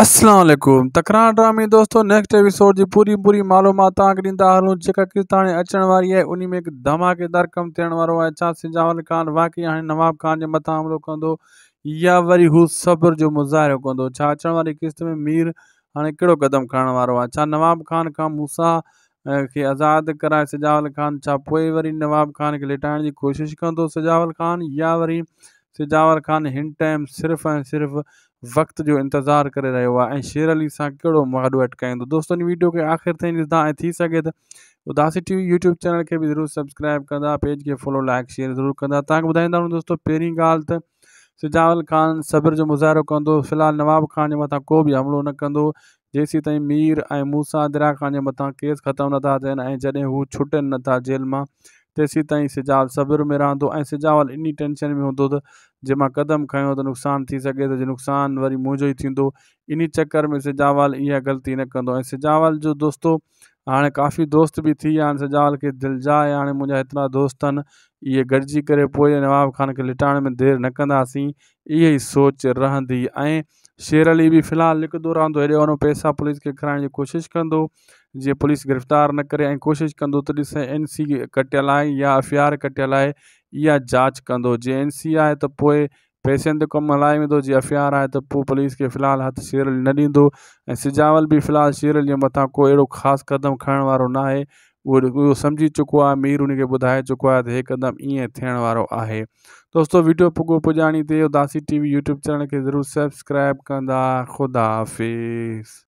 असलम तकरार ड्रामी दोस्तों next episode की पूरी पूरी मालूम तव्हां हलूँ जी जेका किस्त हाणे अचण वारी में हिकु धमाकेदार कमु थियण वारो आहे छा ख़ान वाक़ई हाँ नवाब ख़ान के मत हमिलो कंदो या सब्र जो मुज़ाहिरो कंदो छा किस्त में मीर हाँ कड़ो क़दम खणण वारो आहे नवाब ख़ान का मूसा के आज़ाद कराए सजावल ख़ान छा वरी नवाब ख़ान के लिटाइण की कोशिश कंदो सिजावल ख़ान या वरी सजावल ख़ान हिन टाइम सिर्फ़ु ऐं वक़्त जो इंतजार कर रो आहे ऐं शेर अली सां कहिड़ो माण्हू अटकाईंदो दोस्तो हिन वीडियो के आख़िर तीन ॾिसंदा थी सघे त उदासी टीवी यूट्यूब चैनल के भी जरूर सब्सक्राइब कंदा पेज खे फॉलो लाइक शेयर जरूर कंदा तव्हांखे ॿुधाईंदा आहियूं दोस्तो पहिरीं सिजावल ख़ान सब्र जो मुज़ाहिरो कंदो फ़िलहालु नवाब ख़ान के मत को भी हमलो न कंदो जैसी ताईं मीर ऐं मूसा दिरा ख़ान के मत केस खत्म ना थियनि ऐं जॾहिं हू छुटनि जेल मां तेसी ताईं सिजाल सब्र में रहंदो ऐं सिजावल इन टेंशन में हूंदो त जंहिं मां क़दमु खयो त नुक़सानु थी सघे थो जे वरी मुंहिंजो ई थींदो इन चकर में सिजावल इहा ग़लती न कंदो सिजावल जो दोस्तों हाँ काफ़ी दोस्त भी थी विया सजावल के दिलजा आहे हाणे मुंहिंजा हेतिरा दोस्त ये इहे करवाब ख़ान के लिटाण में देर न कंदासीं यही सोच रहंदी शेर अली बि फ़िलहालु लिक दो रांदि हेॾे पैसा पुलिस के खाइण की कोशिश कह जीअं पुलिस गिरफ़्तार न करे कोशिश कोशिशि कंदो त ॾिस एन सी कटियल है या अफ़ियार कटियल आहे इहा जांच कंदो जे एन सी आहे त पोइ पैसनि ते कमु हलाए वेंदो जीअं अफ़ियार आहे त पुलिस के फिलहाल हथ शेर अली न सिजावल भी फिलहाल शेर अली मत कोई अड़ो खास क़दम खणण वारो न आहे वो समझी चुको मीर उन बुधा चुको है तो एकदम क़दम ईअं थियण वारो वीडियो पुगो पुजानी ते उदासी टीवी यूट्यूब चैनल के जरूर सब्सक्राइब कंदा ख़ुदा हाफ़िज़